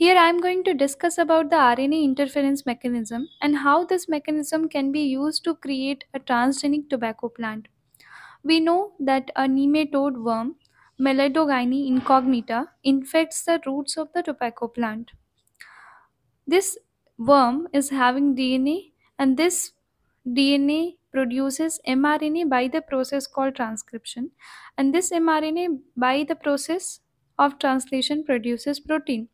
Here I am going to discuss about the RNA interference mechanism and how this mechanism can be used to create a transgenic tobacco plant. We know that a nematode worm, Melidogyne incognita, infects the roots of the tobacco plant. This worm is having DNA and this DNA produces mRNA by the process called transcription and this mRNA by the process of translation produces protein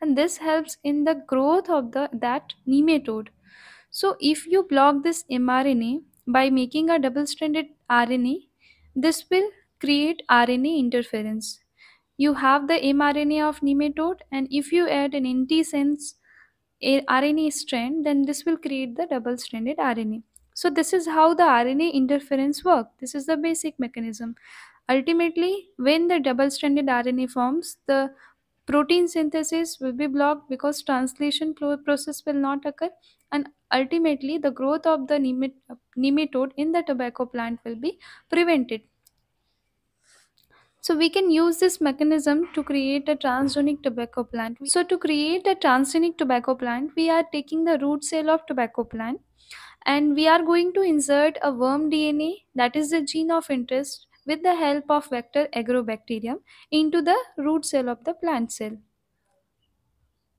and this helps in the growth of the that nematode so if you block this mRNA by making a double stranded RNA, this will create RNA interference. You have the mRNA of nematode, and if you add an antisense RNA strand, then this will create the double stranded RNA. So, this is how the RNA interference works. This is the basic mechanism. Ultimately, when the double stranded RNA forms, the Protein synthesis will be blocked because translation process will not occur, and ultimately, the growth of the nematode in the tobacco plant will be prevented. So we can use this mechanism to create a transgenic tobacco plant. So to create a transgenic tobacco plant, we are taking the root cell of tobacco plant and we are going to insert a worm DNA that is the gene of interest with the help of vector agrobacterium into the root cell of the plant cell.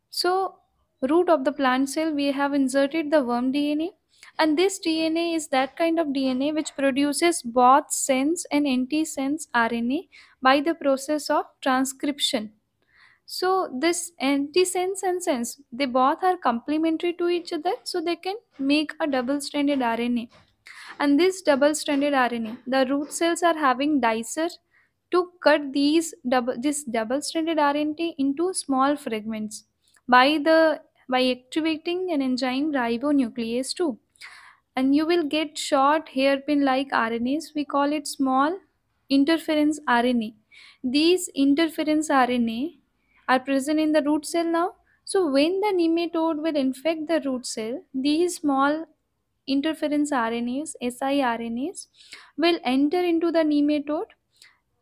So root of the plant cell we have inserted the worm DNA and this DNA is that kind of DNA which produces both sense and antisense RNA by the process of transcription. So this antisense and sense they both are complementary to each other so they can make a double stranded RNA and this double-stranded RNA. The root cells are having dicer to cut these double this double-stranded RNA into small fragments by the by activating an enzyme ribonuclease 2 and you will get short hairpin like RNAs. We call it small interference RNA. These interference RNA are present in the root cell now. So when the nematode will infect the root cell, these small interference RNAs, siRNAs, will enter into the nematode.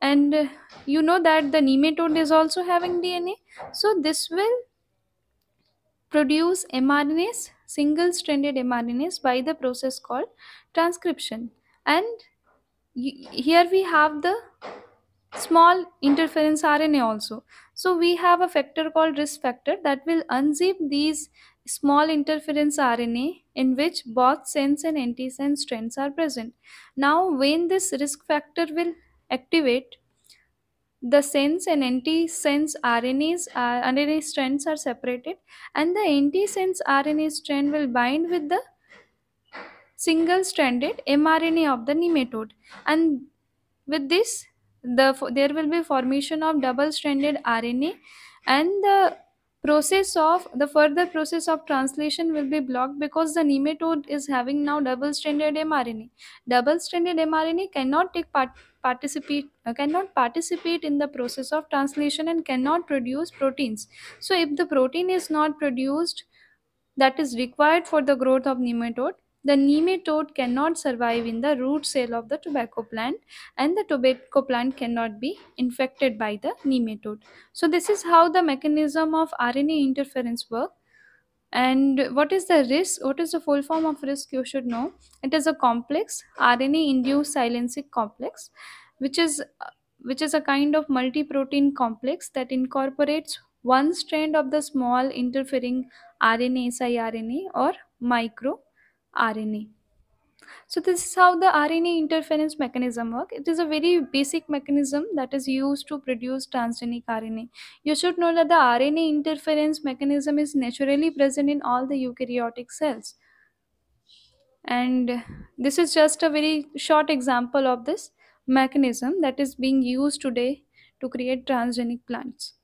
And uh, you know that the nematode is also having DNA. So this will produce mRNAs, single stranded mRNAs by the process called transcription. And here we have the small interference RNA also. So we have a factor called risk factor that will unzip these small interference RNA in which both sense and antisense strands are present. Now, when this risk factor will activate, the sense and antisense RNAs are, uh, RNA strands are separated, and the antisense RNA strand will bind with the single-stranded mRNA of the nematode, and with this, the there will be formation of double-stranded RNA, and the process of the further process of translation will be blocked because the nematode is having now double stranded mrna double stranded mrna cannot take part participate uh, cannot participate in the process of translation and cannot produce proteins so if the protein is not produced that is required for the growth of nematode the nematode cannot survive in the root cell of the tobacco plant, and the tobacco plant cannot be infected by the nematode. So, this is how the mechanism of RNA interference work. And what is the risk? What is the full form of risk you should know? It is a complex RNA induced silencing complex, which is which is a kind of multi-protein complex that incorporates one strand of the small interfering RNA siRNA or micro RNA. So this is how the RNA interference mechanism work. It is a very basic mechanism that is used to produce transgenic RNA. You should know that the RNA interference mechanism is naturally present in all the eukaryotic cells. And this is just a very short example of this mechanism that is being used today to create transgenic plants.